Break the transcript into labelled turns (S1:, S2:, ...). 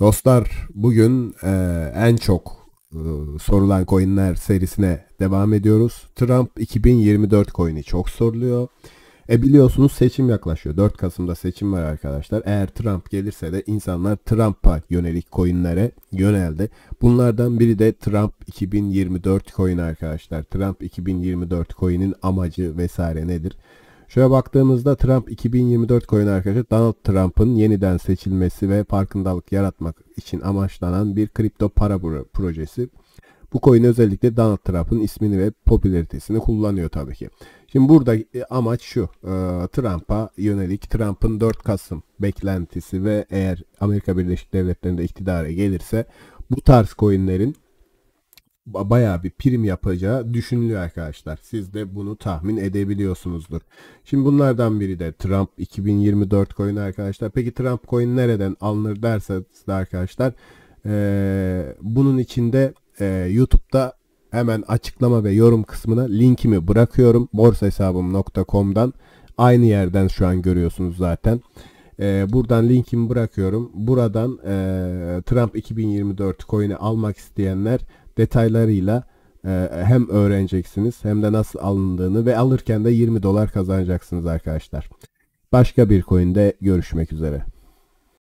S1: Dostlar bugün e, en çok e, sorulan coinler serisine devam ediyoruz. Trump 2024 coin'i çok soruluyor. E biliyorsunuz seçim yaklaşıyor. 4 Kasım'da seçim var arkadaşlar. Eğer Trump gelirse de insanlar Trump'a yönelik coinlere yöneldi. Bunlardan biri de Trump 2024 coin arkadaşlar. Trump 2024 coin'in amacı vesaire nedir? Şöyle baktığımızda Trump 2024 koyun arkadaşlar Donald Trump'ın yeniden seçilmesi ve farkındalık yaratmak için amaçlanan bir kripto para projesi. Bu coin özellikle Donald Trump'ın ismini ve popülaritesini kullanıyor tabii ki. Şimdi burada e, amaç şu. E, Trump'a yönelik Trump'ın 4 Kasım beklentisi ve eğer Amerika Birleşik Devletleri'nde iktidara gelirse bu tarz coinlerin bayağı bir prim yapacağı düşünülüyor arkadaşlar. Siz de bunu tahmin edebiliyorsunuzdur. Şimdi bunlardan biri de Trump 2024 coin'i arkadaşlar. Peki Trump coin nereden alınır derseniz de arkadaşlar ee, bunun içinde e, YouTube'da hemen açıklama ve yorum kısmına linkimi bırakıyorum. borsahesabım.com'dan aynı yerden şu an görüyorsunuz zaten. buradan linkimi bırakıyorum. Buradan e, Trump 2024 coin'i almak isteyenler detaylarıyla e, hem öğreneceksiniz hem de nasıl alındığını ve alırken de 20 dolar kazanacaksınız arkadaşlar. Başka bir coin'de görüşmek üzere.